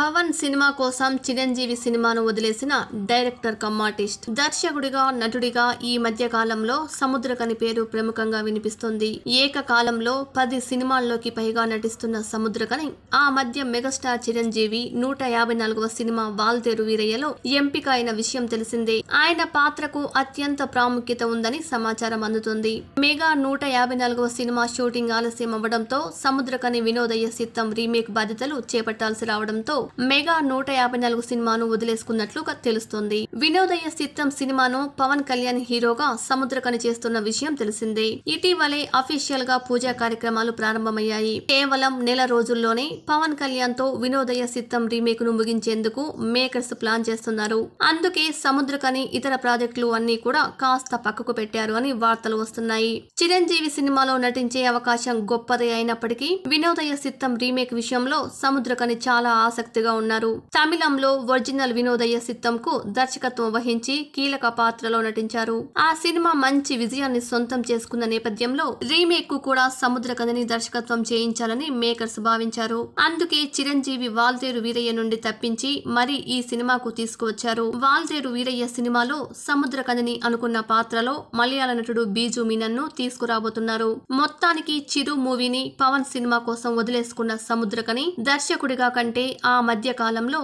Pawan cinema కోసం చిరంజీవి సినిమాను వదిలేసిన డైరెక్టర్ కమ్ ఆర్టిస్ట్ దర్శకుడిగా నటుడిగా ఈ మధ్య కాలంలో సముద్రకని పేరు ప్రముఖంగా వినిపిస్తుంది ఏకకాలంలో పది సినిమాల్లోకి పైగా నటిస్తున్న సముద్రకని ఆ మధ్య మెగాస్టార్ చిరంజీవి నూట యాభై నాలుగవ సినిమా వాల్తేరు వీరయ్యలో ఎంపిక అయిన విషయం తెలిసిందే ఆయన పాత్రకు అత్యంత ప్రాముఖ్యత ఉందని సమాచారం అందుతుంది మెగా నూట యాభై నాలుగవ సినిమా షూటింగ్ ఆలస్యం అవ్వడంతో సముద్రకని వినోదయ్య సిత్తం రీమేక్ బాధ్యతలు చేపట్టాల్సి రావడంతో మెగా నూట యాభై నాలుగు సినిమాను వదిలేసుకున్నట్లుగా తెలుస్తోంది వినోదయ్య చిత్రం సినిమాను పవన్ కళ్యాణ్ హీరోగా సముద్రకని చేస్తున్న విషయం తెలిసిందే ఇటీవలే అఫీషియల్ గా పూజా కార్యక్రమాలు ప్రారంభమయ్యాయి కేవలం నెల రోజుల్లోనే పవన్ కళ్యాణ్ తో వినోదయ్య చిత్రం రీమేక్ ను ముగించేందుకు మేకర్స్ ప్లాన్ చేస్తున్నారు అందుకే సముద్రకని ఇతర ప్రాజెక్టులు అన్ని కూడా కాస్త పక్కకు పెట్టారు అని వార్తలు వస్తున్నాయి చిరంజీవి సినిమాలో నటించే అవకాశం గొప్పదే అయినప్పటికీ వినోదయ్య చిత్రం రీమేక్ విషయంలో సముద్రకని చాలా ఆసక్తి దర్శకత్తిగా ఉన్నారు తమిళంలో ఒరిజినల్ వినోదయ్య కు దర్శకత్వం వహించి కీలక పాత్రలో నటించారు ఆ సినిమా మంచి విజయాన్ని సొంతం చేసుకున్న నేపథ్యంలో రీమేక్ కు కూడా సముద్ర కథని దర్శకత్వం చేయించాలని మేకర్స్ భావించారు అందుకే చిరంజీవి వాల్దేరు వీరయ్య నుండి తప్పించి మరి ఈ సినిమాకు తీసుకువచ్చారు వాల్దేరు వీరయ్య సినిమాలో సముద్ర కథని అనుకున్న పాత్రలో మలయాళ నటుడు బీజు మీనన్ ను తీసుకురాబోతున్నారు మొత్తానికి చిరు మూవీని పవన్ సినిమా కోసం వదిలేసుకున్న సముద్రకని దర్శకుడిగా కంటే ఆ మధ్య కాలంలో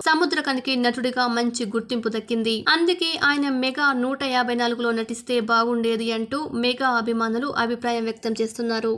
కనికి నటుడిగా మంచి గుర్తింపు దక్కింది అందుకే ఆయన మెగా నూట యాభై నాలుగులో నటిస్తే బాగుండేది అంటూ మెగా అభిమానులు అభిప్రాయం వ్యక్తం చేస్తున్నారు